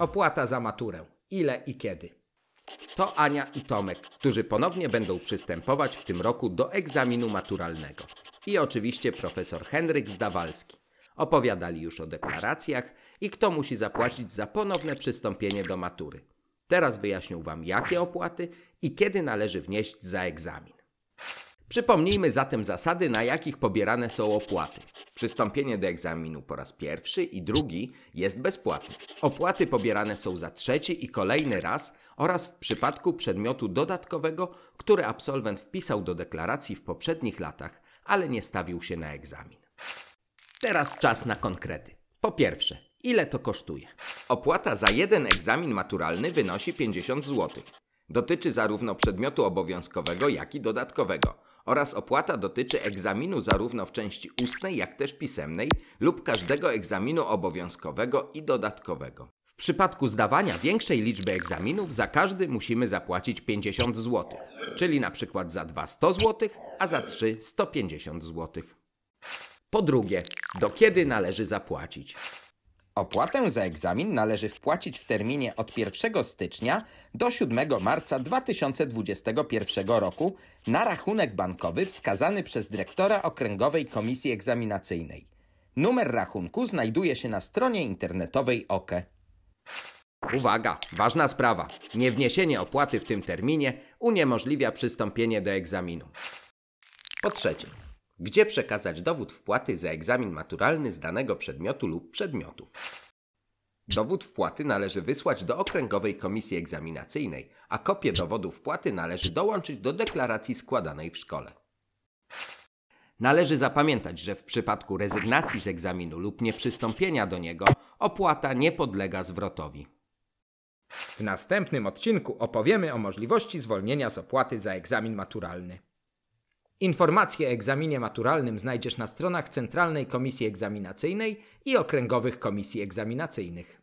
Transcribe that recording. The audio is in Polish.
Opłata za maturę. Ile i kiedy? To Ania i Tomek, którzy ponownie będą przystępować w tym roku do egzaminu maturalnego. I oczywiście profesor Henryk Zdawalski. Opowiadali już o deklaracjach i kto musi zapłacić za ponowne przystąpienie do matury. Teraz wyjaśnią Wam, jakie opłaty i kiedy należy wnieść za egzamin. Przypomnijmy zatem zasady, na jakich pobierane są opłaty. Przystąpienie do egzaminu po raz pierwszy i drugi jest bezpłatne. Opłaty pobierane są za trzeci i kolejny raz oraz w przypadku przedmiotu dodatkowego, który absolwent wpisał do deklaracji w poprzednich latach, ale nie stawił się na egzamin. Teraz czas na konkrety. Po pierwsze, ile to kosztuje? Opłata za jeden egzamin maturalny wynosi 50 zł. Dotyczy zarówno przedmiotu obowiązkowego, jak i dodatkowego oraz opłata dotyczy egzaminu zarówno w części ustnej, jak też pisemnej lub każdego egzaminu obowiązkowego i dodatkowego. W przypadku zdawania większej liczby egzaminów za każdy musimy zapłacić 50 zł, czyli na przykład za dwa 100 zł, a za 3 150 zł. Po drugie, do kiedy należy zapłacić? Opłatę za egzamin należy wpłacić w terminie od 1 stycznia do 7 marca 2021 roku na rachunek bankowy wskazany przez dyrektora Okręgowej Komisji Egzaminacyjnej. Numer rachunku znajduje się na stronie internetowej OKE. Uwaga, ważna sprawa. Niewniesienie opłaty w tym terminie uniemożliwia przystąpienie do egzaminu. Po trzecie, gdzie przekazać dowód wpłaty za egzamin maturalny z danego przedmiotu lub przedmiotów. Dowód wpłaty należy wysłać do Okręgowej Komisji Egzaminacyjnej, a kopię dowodu wpłaty należy dołączyć do deklaracji składanej w szkole. Należy zapamiętać, że w przypadku rezygnacji z egzaminu lub nieprzystąpienia do niego opłata nie podlega zwrotowi. W następnym odcinku opowiemy o możliwości zwolnienia z opłaty za egzamin maturalny. Informacje o egzaminie maturalnym znajdziesz na stronach Centralnej Komisji Egzaminacyjnej i Okręgowych Komisji Egzaminacyjnych.